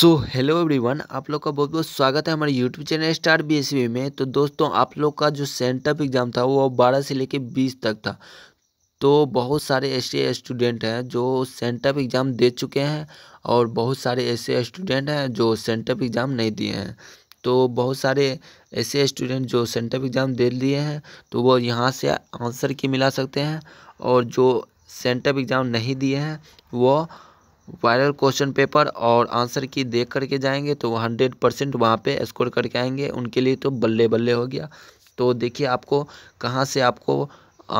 so hello everyone आप लोग का बहुत बहुत स्वागत है हमारे यूट्यूब चैनल स्टार बीएसवी में तो दोस्तों आप लोग का जो सेंटअप एग्ज़ाम था वो 12 से लेके 20 तक था तो बहुत सारे ऐसे स्टूडेंट हैं जो सेंटअप एग्ज़ाम दे चुके हैं और बहुत सारे ऐसे स्टूडेंट हैं जो सेंटअप एग्ज़ाम नहीं दिए हैं तो बहुत सारे ऐसे स्टूडेंट जो सेंटअप एग्ज़ाम दे दिए हैं तो वो यहाँ से आंसर की मिला सकते हैं और जो सेंटअप एग्ज़ाम नहीं दिए हैं वो वायरल क्वेश्चन पेपर और आंसर की देख करके जाएंगे तो हंड्रेड परसेंट वहाँ पर स्कोर करके आएंगे उनके लिए तो बल्ले बल्ले हो गया तो देखिए आपको कहाँ से आपको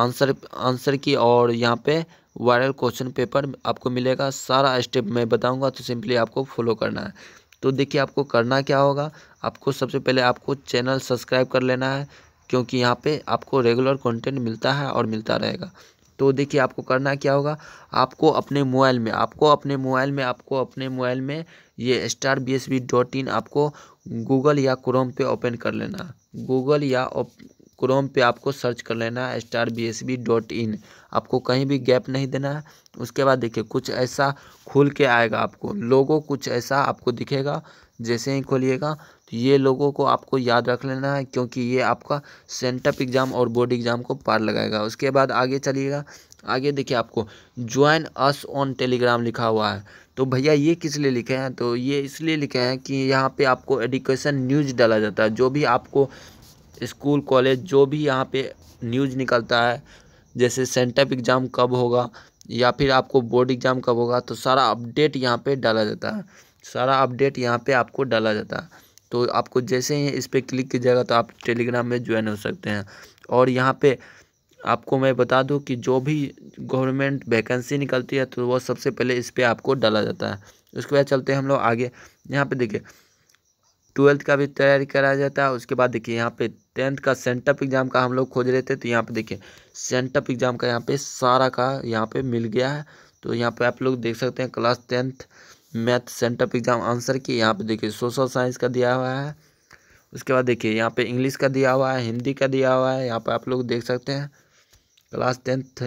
आंसर आंसर की और यहाँ पे वायरल क्वेश्चन पेपर आपको मिलेगा सारा स्टेप मैं बताऊँगा तो सिंपली आपको फॉलो करना है तो देखिए आपको करना क्या होगा आपको सबसे पहले आपको चैनल सब्सक्राइब कर लेना है क्योंकि यहाँ पे आपको रेगुलर कंटेंट मिलता है और मिलता रहेगा तो देखिए आपको करना क्या होगा आपको अपने मोबाइल में आपको अपने मोबाइल में आपको अपने मोबाइल में ये star B S B dot in आपको गूगल या क्रोम पे ओपन कर लेना गूगल या क्रोम पे आपको सर्च कर लेना है star B S B dot in आपको कहीं भी गैप नहीं देना है उसके बाद देखिए कुछ ऐसा खुल के आएगा आपको लोगो कुछ ऐसा आपको दिखेगा जैसे ही खोलिएगा तो ये लोगों को आपको याद रख लेना है क्योंकि ये आपका सेंटअप एग्ज़ाम और बोर्ड एग्ज़ाम को पार लगाएगा उसके बाद आगे चलिएगा आगे देखिए आपको ज्वाइन अस ऑन टेलीग्राम लिखा हुआ है तो भैया ये किस लिए लिखे हैं तो ये इसलिए लिखे हैं कि यहाँ पे आपको एडुकेशन न्यूज डाला जाता है जो भी आपको स्कूल कॉलेज जो भी यहाँ पे न्यूज निकलता है जैसे सेंटअप एग्ज़ाम कब होगा या फिर आपको बोर्ड एग्ज़ाम कब होगा तो सारा अपडेट यहाँ पे डाला जाता है सारा अपडेट यहाँ पे आपको डाला जाता है तो आपको जैसे ही इस पर क्लिक जाएगा तो आप टेलीग्राम में ज्वाइन हो सकते हैं और यहाँ पे आपको मैं बता दूँ कि जो भी गवर्नमेंट वैकेंसी निकलती है तो वो सबसे पहले इस पर आपको डाला जाता है उसके बाद चलते हैं हम लोग आगे यहाँ पे देखिए ट्वेल्थ का भी तैयारी कराया जाता है उसके बाद देखिए यहाँ पे टेंथ का सेंटअप एग्ज़ाम का हम लोग खोज रहे थे तो यहाँ पे देखिए सेंटअप एग्ज़ाम का यहाँ पे सारा का यहाँ पे मिल गया है तो यहाँ पे आप लोग देख सकते हैं class tenth math sent up exam answer key यहाँ पे देखिए सोशल साइंस का दिया हुआ है उसके बाद देखिए यहाँ पे इंग्लिश का दिया हुआ है हिंदी का दिया हुआ है यहाँ पे आप लोग देख सकते हैं class tenth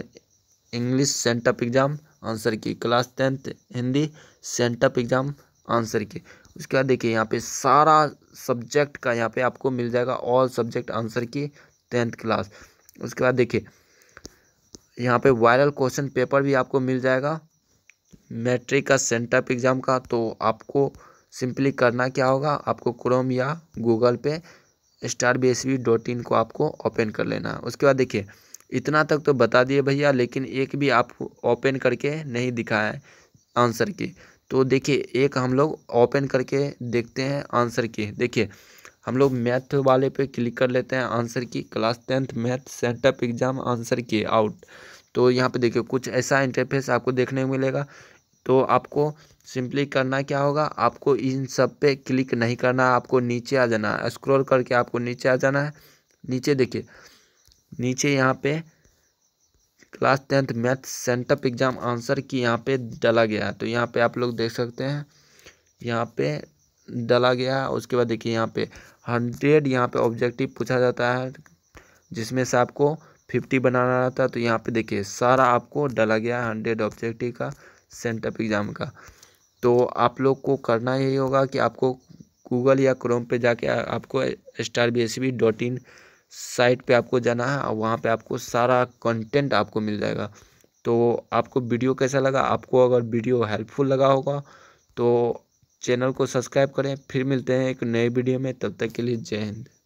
English sent up exam answer key class tenth Hindi sent up exam answer key उसके बाद देखिए यहाँ पे सारा सब्जेक्ट का यहाँ पे आपको मिल जाएगा all subject answer key tenth class उसके बाद देखिए यहाँ पे वायरल क्वेश्चन पेपर भी आपको मिल जाएगा मैट्रिक का सेंटअप एग्ज़ाम का तो आपको सिंपली करना क्या होगा आपको क्रोम या गूगल पे star B S dot in को आपको ओपन कर लेना है उसके बाद देखिए इतना तक तो बता दिए भैया लेकिन एक भी आप ओपन करके नहीं दिखाया है आंसर की तो देखिए एक हम लोग ओपन करके देखते हैं आंसर की देखिए हम लोग मैथ वाले पे क्लिक कर लेते हैं answer key class tenth math sent up exam answer key out तो यहाँ पे देखिए कुछ ऐसा इंटरफेस आपको देखने को मिलेगा तो आपको सिंपली करना क्या होगा आपको इन सब पे क्लिक नहीं करना आपको नीचे आ जाना है स्क्रॉल करके आपको नीचे आ जाना है नीचे देखिए नीचे यहाँ पे class tenth math sent up exam answer key यहाँ पे डाला गया है तो यहाँ पे आप लोग देख सकते हैं यहाँ पे डाला गया है उसके बाद देखिए यहाँ पे हंड्रेड यहाँ पे ऑब्जेक्टिव पूछा जाता है जिसमें से आपको फिफ्टी बनाना रहता है तो यहाँ पे देखिए सारा आपको डाला गया है हंड्रेड ऑब्जेक्टिव का सेंटअप एग्ज़ाम का तो आप लोग को करना यही होगा कि आपको गूगल या क्रोम पे जाके आपको star B S B dot in site पे आपको जाना है और वहाँ पे आपको सारा कंटेंट आपको मिल जाएगा तो आपको वीडियो कैसा लगा आपको अगर वीडियो हेल्पफुल लगा होगा तो चैनल को सब्सक्राइब करें फिर मिलते हैं एक नए वीडियो में तब तक के लिए जय हिंद